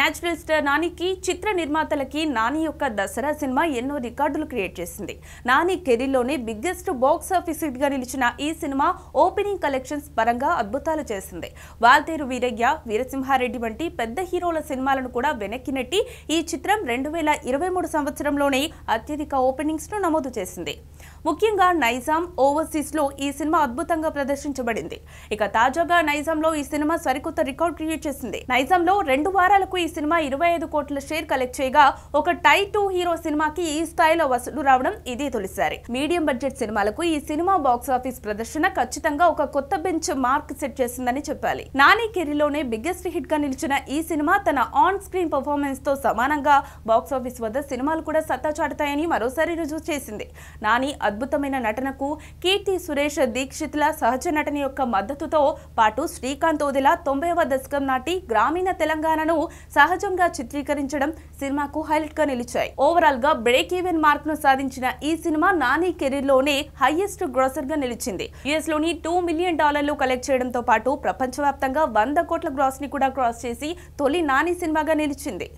natural star నానికి చిత్ర నిర్మాతలకి నాని యొక్క Dasara cinema ఎన్నో రికార్డులు క్రియేట్ చేసింది నాని కెరీర్లోనే బిగ్గెస్ట్ బాక్స్ ఆఫీస్ గా నిలిచిన ఈ సినిమా ఓపెనింగ్ కలెక్షన్స్ పరంగా అద్భుతాలు చేసింది వాల్తేరు వీరయ్య వీరసింహారెడ్డి వంటి పెద్ద హీరోల సినిమాలను కూడా వెనక్కి నెట్టి ఈ చిత్రం రెండు వేల ఇరవై మూడు సంవత్సరంలోనే అత్యధిక ఓపెనింగ్స్ను నమోదు చేసింది ముఖ్యంగా నైజాం ఓవర్సీస్లో ఈ సినిమా అద్భుతంగా ప్రదర్శించబడింది ఇక తాజాగా నైజాంలో ఈ సినిమా సరికొత్త రికార్డు క్రియేట్ చేసింది నైజాంలో రెండు వారాలకు ఈ సినిమా ఇరవై ఐదు కోట్ల షేర్ కలెక్ట్ చేయగా ఒక టై టూ హీరో సినిమాకి ఈ స్థాయిలో వసూలు రావడం ఇదే తొలిసారి మీడియం బడ్జెట్ సినిమాలకు ఈ సినిమా బాక్సాఫీస్ ప్రదర్శన ఖచ్చితంగా ఒక కొత్త బెంచ్ మార్క్ సెట్ చేసిందని చెప్పాలి నాని కెరీర్లోనే బిగ్గెస్ట్ హిట్ గా నిలిచిన ఈ సినిమా తన ఆన్ స్క్రీన్ పర్ఫార్మెన్స్ తో సమానంగా బాక్సాఫీస్ వద్ద సినిమాలు కూడా సత్తా చాటుతాయని మరోసారి రుజువు చేసింది నాని అద్భుతమైన నటనకు కీర్తి సురేష్ దీక్షిత్ల సహజ నటన యొక్క మద్దతుతో పాటు శ్రీకాంత్ ఓదిలా తొంభైవ దశకం నాటి గ్రామీణ తెలంగాణను సహజంగా చిత్రీకరించడం సినిమాకు హైలైట్ గా నిలిచాయి ఓవరాల్ గా బ్రేక్ ఈవెన్ మార్క్ ను సాధించిన ఈ సినిమా నాని కెరీర్ లోనే హైయెస్ట్ గ్రోసర్ గా నిలిచింది యుఎస్ లోని టూ మిలియన్ డాలర్లు కలెక్ట్ చేయడంతో పాటు ప్రపంచవ్యాప్తంగా వంద కోట్ల గ్రాస్ ని కూడా క్రాస్ చేసి తొలి నాని సినిమాగా నిలిచింది